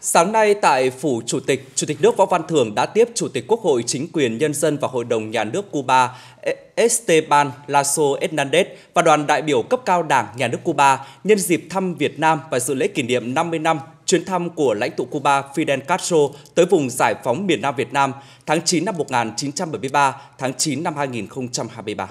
Sáng nay tại Phủ Chủ tịch, Chủ tịch nước Võ Văn thường đã tiếp Chủ tịch Quốc hội Chính quyền Nhân dân và Hội đồng Nhà nước Cuba e-, Esteban Lasso Hernández và đoàn đại biểu cấp cao Đảng Nhà nước Cuba nhân dịp thăm Việt Nam và dự lễ kỷ niệm 50 năm chuyến thăm của lãnh tụ Cuba Fidel Castro tới vùng giải phóng miền Nam Việt Nam tháng 9 năm 1973, tháng 9 năm 2023.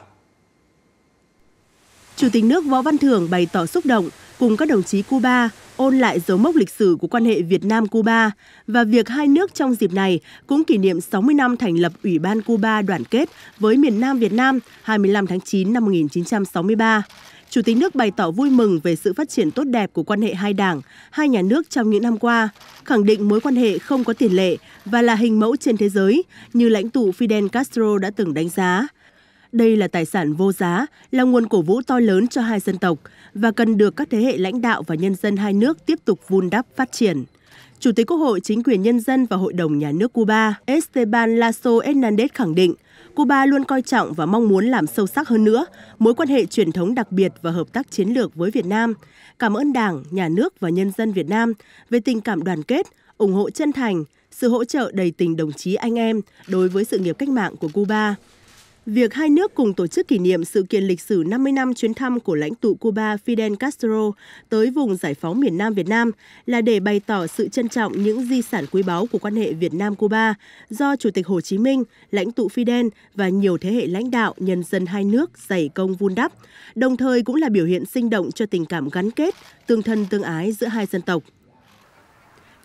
Chủ tịch nước Võ Văn thường bày tỏ xúc động cùng các đồng chí Cuba ôn lại dấu mốc lịch sử của quan hệ Việt Nam-Cuba và việc hai nước trong dịp này cũng kỷ niệm 60 năm thành lập Ủy ban Cuba đoàn kết với miền Nam Việt Nam 25 tháng 9 năm 1963. Chủ tịch nước bày tỏ vui mừng về sự phát triển tốt đẹp của quan hệ hai đảng, hai nhà nước trong những năm qua, khẳng định mối quan hệ không có tiền lệ và là hình mẫu trên thế giới như lãnh tụ Fidel Castro đã từng đánh giá. Đây là tài sản vô giá, là nguồn cổ vũ to lớn cho hai dân tộc và cần được các thế hệ lãnh đạo và nhân dân hai nước tiếp tục vun đắp phát triển. Chủ tịch Quốc hội, Chính quyền Nhân dân và Hội đồng Nhà nước Cuba Esteban Lasso Hernández khẳng định, Cuba luôn coi trọng và mong muốn làm sâu sắc hơn nữa mối quan hệ truyền thống đặc biệt và hợp tác chiến lược với Việt Nam. Cảm ơn Đảng, Nhà nước và nhân dân Việt Nam về tình cảm đoàn kết, ủng hộ chân thành, sự hỗ trợ đầy tình đồng chí anh em đối với sự nghiệp cách mạng của Cuba. Việc hai nước cùng tổ chức kỷ niệm sự kiện lịch sử 50 năm chuyến thăm của lãnh tụ Cuba Fidel Castro tới vùng giải phóng miền Nam Việt Nam là để bày tỏ sự trân trọng những di sản quý báu của quan hệ Việt Nam-Cuba do Chủ tịch Hồ Chí Minh, lãnh tụ Fidel và nhiều thế hệ lãnh đạo nhân dân hai nước dày công vun đắp, đồng thời cũng là biểu hiện sinh động cho tình cảm gắn kết, tương thân tương ái giữa hai dân tộc.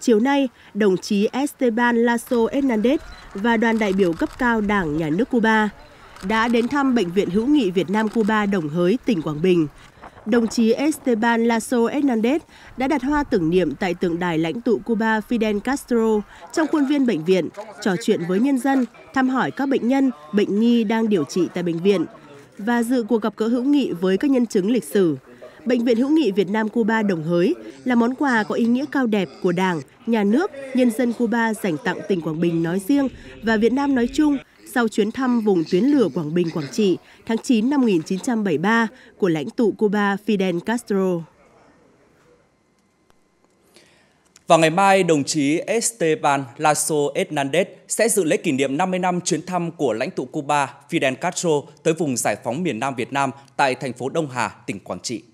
Chiều nay, đồng chí Esteban Lasso Hernandez và đoàn đại biểu cấp cao Đảng Nhà nước Cuba – đã đến thăm Bệnh viện Hữu nghị Việt Nam-Cuba Đồng Hới, tỉnh Quảng Bình. Đồng chí Esteban Lasso Hernandez đã đặt hoa tưởng niệm tại tượng đài lãnh tụ Cuba Fidel Castro trong khuôn viên bệnh viện, trò chuyện với nhân dân, thăm hỏi các bệnh nhân, bệnh nhi đang điều trị tại bệnh viện và dự cuộc gặp gỡ hữu nghị với các nhân chứng lịch sử. Bệnh viện hữu nghị Việt Nam Cuba Đồng Hới là món quà có ý nghĩa cao đẹp của Đảng, Nhà nước, nhân dân Cuba dành tặng tỉnh Quảng Bình nói riêng và Việt Nam nói chung – sau chuyến thăm vùng tuyến lửa Quảng Bình Quảng Trị tháng 9 năm 1973 của lãnh tụ Cuba Fidel Castro. Vào ngày mai, đồng chí Esteban Lasso Hernández sẽ dự lễ kỷ niệm 50 năm chuyến thăm của lãnh tụ Cuba Fidel Castro tới vùng giải phóng miền Nam Việt Nam tại thành phố Đông Hà, tỉnh Quảng Trị.